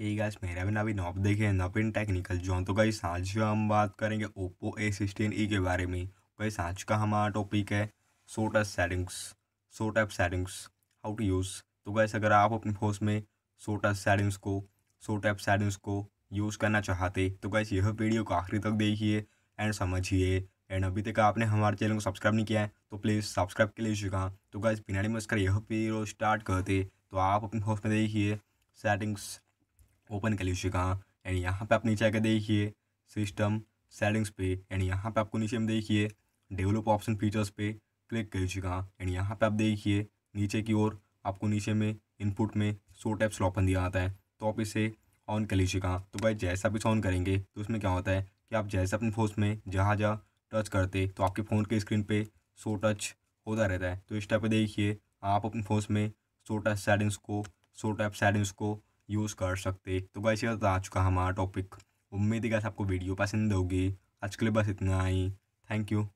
ये गाइस मेरा भी ना अभी नॉप देखे इन टेक्निकल जोन तो गाइस आज हम बात करेंगे ओप्पो ए सिक्सटीन ई के बारे में गाइस आज का हमारा टॉपिक है so app settings so app settings how to use तो गाइस अगर आप अपने फोन में सोट एप सेटिंग्स को सोट ऐप सेटिंग्स को यूज़ करना चाहते तो गाइस यह वीडियो को आखिरी तक देखिए एंड समझिए एंड अभी तक आपने हमारे चैनल को सब्सक्राइब नहीं किया है तो प्लीज़ सब्सक्राइब के लिए चुका तो गाइस बिना मस्कर यह वीडियो स्टार्ट करते तो आप अपने फोन में देखिए सेटिंग्स ओपन कर कहाँ एंड यहाँ पे आप नीचे आकर देखिए सिस्टम सेटिंग्स पे एंड यहाँ पे आपको नीचे में देखिए डेवलप ऑप्शन फीचर्स पे क्लिक कर कहाँ एंड यहाँ पे आप देखिए नीचे की ओर आपको नीचे में इनपुट में सो टैप ऑप्शन दिया आता है तो आप इसे ऑन कर कहाँ तो भाई जैसा आप इसे ऑन करेंगे तो उसमें क्या होता है कि आप जैसे अपने फोन में जहाँ जहाँ टच करते तो आपके फ़ोन के स्क्रीन पर सो टच होता रहता है तो इस टाइप पर देखिए आप अपने फोन में सो टच सेटिंग्स को सो टैप सेटिंग्स को यूज़ कर सकते तो गाइस ये आ चुका हमारा टॉपिक उम्मीद है गाइस आपको वीडियो पसंद होगी आज के लिए बस इतना ही थैंक यू